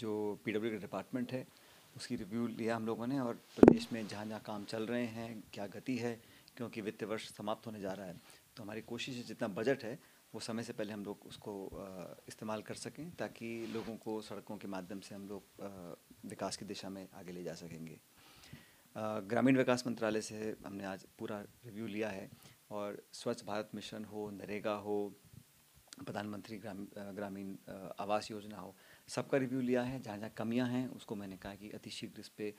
जो पी का डिपार्टमेंट है उसकी रिव्यू लिया हम लोगों ने और प्रदेश में जहाँ जहाँ काम चल रहे हैं क्या गति है क्योंकि वित्त वर्ष समाप्त होने जा रहा है तो हमारी कोशिश है जितना बजट है वो समय से पहले हम लोग उसको इस्तेमाल कर सकें ताकि लोगों को सड़कों के माध्यम से हम लोग विकास की दिशा में आगे ले जा सकेंगे ग्रामीण विकास मंत्रालय से हमने आज पूरा रिव्यू लिया है और स्वच्छ भारत मिशन हो नरेगा हो प्रधानमंत्री ग्रामीण ग्रामीण आवास योजना हो सबका रिव्यू लिया है जहाँ जहाँ कमियाँ हैं उसको मैंने कहा कि अतिशीघ्र इस पर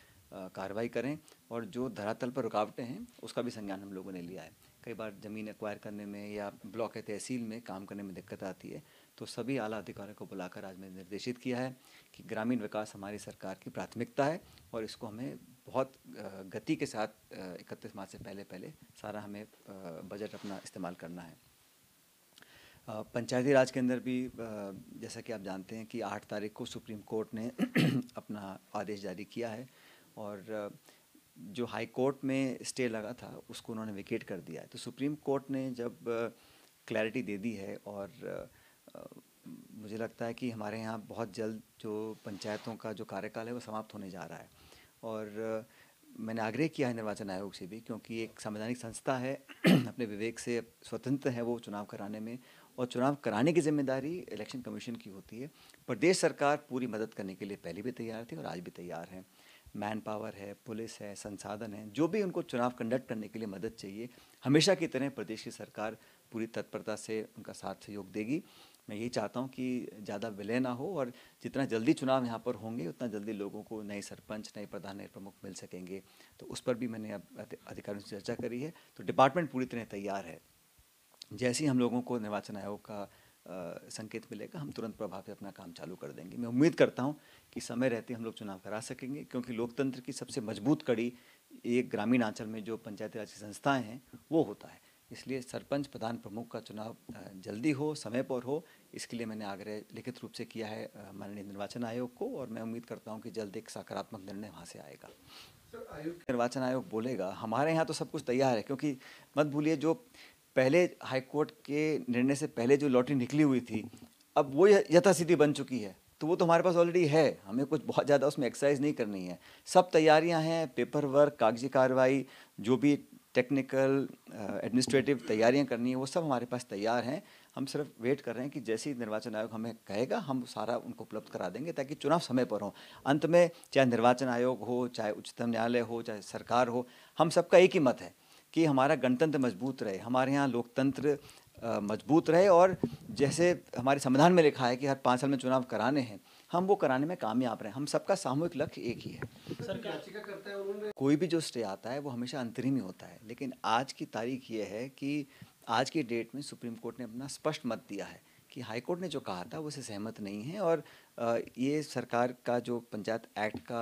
कार्रवाई करें और जो धरातल पर रुकावटें हैं उसका भी संज्ञान हम लोगों ने लिया है कई बार ज़मीन एक्वायर करने में या ब्लॉक या तहसील में काम करने में दिक्कत आती है तो सभी आला अधिकारियों को बुलाकर आज मैंने निर्देशित किया है कि ग्रामीण विकास हमारी सरकार की प्राथमिकता है और इसको हमें बहुत गति के साथ इकतीस मार्च से पहले पहले सारा हमें बजट अपना इस्तेमाल करना है पंचायती राज के अंदर भी जैसा कि आप जानते हैं कि आठ तारीख को सुप्रीम कोर्ट ने अपना आदेश जारी किया है और जो हाई कोर्ट में स्टे लगा था उसको उन्होंने विकेट कर दिया है तो सुप्रीम कोर्ट ने जब क्लैरिटी दे दी है और मुझे लगता है कि हमारे यहाँ बहुत जल्द जो पंचायतों का जो कार्यकाल है वो समाप्त होने जा रहा है और मैंने आग्रह किया है निर्वाचन आयोग से भी क्योंकि एक संवैधानिक संस्था है अपने विवेक से स्वतंत्र है वो चुनाव कराने में और चुनाव कराने की जिम्मेदारी इलेक्शन कमीशन की होती है प्रदेश सरकार पूरी मदद करने के लिए पहले भी तैयार थी और आज भी तैयार है मैन पावर है पुलिस है संसाधन है जो भी उनको चुनाव कंडक्ट करने के लिए मदद चाहिए हमेशा की तरह प्रदेश की सरकार पूरी तत्परता से उनका साथ सहयोग देगी मैं यही चाहता हूँ कि ज़्यादा विलय ना हो और जितना जल्दी चुनाव यहाँ पर होंगे उतना जल्दी लोगों को नए सरपंच नए प्रधान नए प्रमुख मिल सकेंगे तो उस पर भी मैंने अब अधिकारियों से चर्चा करी है तो डिपार्टमेंट पूरी तरह तैयार है जैसे ही हम लोगों को निर्वाचन आयोग का आ, संकेत मिलेगा हम तुरंत प्रभाव से अपना काम चालू कर देंगे मैं उम्मीद करता हूँ कि समय रहते हम लोग चुनाव करा सकेंगे क्योंकि लोकतंत्र की सबसे मजबूत कड़ी एक ग्रामीण आंचल में जो पंचायती राज की संस्थाएँ हैं वो होता है इसलिए सरपंच प्रधान प्रमुख का चुनाव जल्दी हो समय पर हो इसके लिए मैंने आग्रह लिखित रूप से किया है माननीय निर्वाचन आयोग को और मैं उम्मीद करता हूँ कि जल्द एक सकारात्मक निर्णय वहाँ से आएगा निर्वाचन आयोग बोलेगा हमारे यहाँ तो सब कुछ तैयार है क्योंकि मत भूलिए जो पहले हाईकोर्ट के निर्णय से पहले जो लॉटरी निकली हुई थी अब वो यथास्थिति बन चुकी है तो वो तो हमारे पास ऑलरेडी है हमें कुछ बहुत ज़्यादा उसमें एक्सरसाइज नहीं करनी है सब तैयारियां हैं पेपर वर्क कागजी कार्रवाई जो भी टेक्निकल एडमिनिस्ट्रेटिव uh, तैयारियां करनी है वो सब हमारे पास तैयार हैं हम सिर्फ वेट कर रहे हैं कि जैसे ही निर्वाचन आयोग हमें कहेगा हम सारा उनको उपलब्ध करा देंगे ताकि चुनाव समय पर हो अंत में चाहे निर्वाचन आयोग हो चाहे उच्चतम न्यायालय हो चाहे सरकार हो हम सबका एक ही मत है कि हमारा गणतंत्र मजबूत रहे हमारे यहाँ लोकतंत्र मजबूत रहे और जैसे हमारे संविधान में लिखा है कि हर पाँच साल में चुनाव कराने हैं हम वो कराने में कामयाब रहे हम सबका सामूहिक लक्ष्य एक ही है सर याचिका उन्होंने कोई भी जो स्टे आता है वो हमेशा अंतरिम ही होता है लेकिन आज की तारीख ये है कि आज की डेट में सुप्रीम कोर्ट ने अपना स्पष्ट मत दिया है कि हाईकोर्ट ने जो कहा था उसे सहमत नहीं है और ये सरकार का जो पंचायत एक्ट का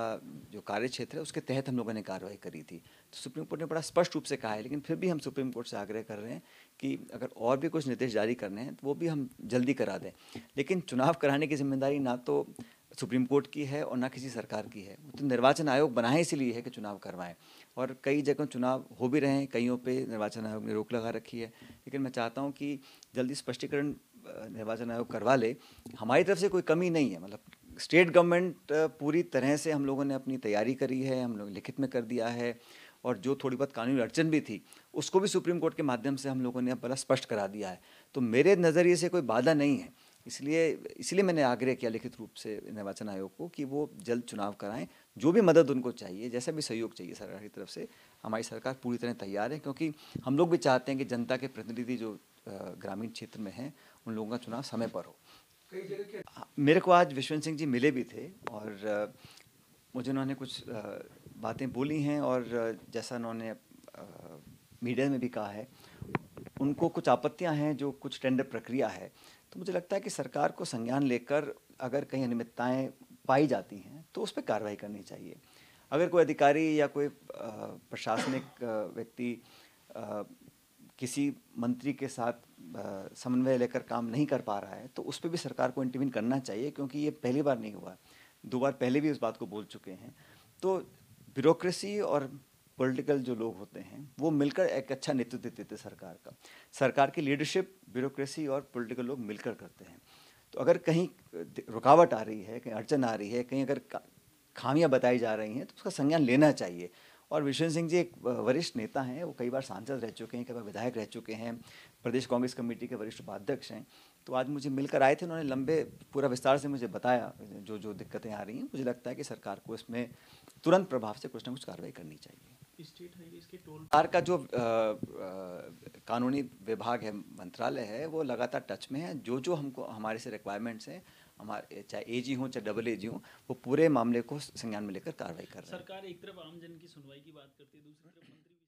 जो कार्य क्षेत्र है उसके तहत हम लोगों ने कार्रवाई करी थी तो सुप्रीम कोर्ट ने बड़ा स्पष्ट रूप से कहा है लेकिन फिर भी हम सुप्रीम कोर्ट से आग्रह कर रहे हैं कि अगर और भी कुछ निर्देश जारी करने हैं तो वो भी हम जल्दी करा दें लेकिन चुनाव कराने की जिम्मेदारी ना तो सुप्रीम कोर्ट की है और ना किसी सरकार की है तो निर्वाचन आयोग बना इसलिए है कि चुनाव करवाएं और कई जगह चुनाव हो भी रहे हैं कईयों पे निर्वाचन आयोग ने रोक लगा रखी है लेकिन मैं चाहता हूँ कि जल्दी स्पष्टीकरण निर्वाचन आयोग करवा ले हमारी तरफ से कोई कमी नहीं है मतलब स्टेट गवर्नमेंट पूरी तरह से हम लोगों ने अपनी तैयारी करी है हम लोग लिखित में कर दिया है और जो थोड़ी बहुत कानूनी अड़चन भी थी उसको भी सुप्रीम कोर्ट के माध्यम से हम लोगों ने बड़ा स्पष्ट करा दिया है तो मेरे नज़रिए से कोई बाधा नहीं है इसलिए इसलिए मैंने आग्रह किया लिखित रूप से निर्वाचन आयोग को कि वो जल्द चुनाव कराएं जो भी मदद उनको चाहिए जैसा भी सहयोग चाहिए सरकार की तरफ से हमारी सरकार पूरी तरह तैयार है क्योंकि हम लोग भी चाहते हैं कि जनता के प्रतिनिधि जो ग्रामीण क्षेत्र में हैं उन लोगों का चुनाव समय पर हो हाँ, मेरे को आज विश्वन सिंह जी मिले भी थे और मुझे उन्होंने कुछ बातें बोली हैं और जैसा उन्होंने मीडिया में भी कहा है उनको कुछ आपत्तियां हैं जो कुछ टेंडर प्रक्रिया है तो मुझे लगता है कि सरकार को संज्ञान लेकर अगर कहीं अनियमितताएँ पाई जाती हैं तो उस पर कार्रवाई करनी चाहिए अगर कोई अधिकारी या कोई प्रशासनिक व्यक्ति किसी मंत्री के साथ समन्वय लेकर काम नहीं कर पा रहा है तो उस पर भी सरकार को इंटरवीन करना चाहिए क्योंकि ये पहली बार नहीं हुआ दो बार पहले भी इस बात को बोल चुके हैं तो ब्यूरोक्रेसी और पॉलिटिकल जो लोग होते हैं वो मिलकर एक अच्छा नेतृत्व देते थे सरकार का सरकार की लीडरशिप ब्यूरोक्रेसी और पॉलिटिकल लोग मिलकर करते हैं तो अगर कहीं रुकावट आ रही है कहीं अड़चन आ रही है कहीं अगर खामियां बताई जा रही हैं तो उसका संज्ञान लेना चाहिए और विश्वेंद्र सिंह जी एक वरिष्ठ नेता हैं वो कई बार सांसद रह चुके हैं कई बार विधायक रह चुके हैं प्रदेश कांग्रेस कमेटी के वरिष्ठ उपाध्यक्ष हैं तो आज मुझे मिलकर आए थे उन्होंने लंबे पूरा विस्तार से मुझे बताया जो जो दिक्कतें आ रही हैं मुझे लगता है कि सरकार को इसमें तुरंत प्रभाव से कुछ ना कुछ कार्रवाई करनी चाहिए स्टेट हाईवे इसके टोल कार का जो आ, आ, कानूनी विभाग है मंत्रालय है वो लगातार टच में है जो जो हमको हमारे से रिक्वायरमेंट्स हैं हमारे चाहे ए जी हों चाहे डबल ए जी हों वो पूरे मामले को संज्ञान में लेकर कार्रवाई कर रहे हैं सरकार एक तरफ आम जन की सुनवाई की बात करती है दूसरी तरफ मंत्री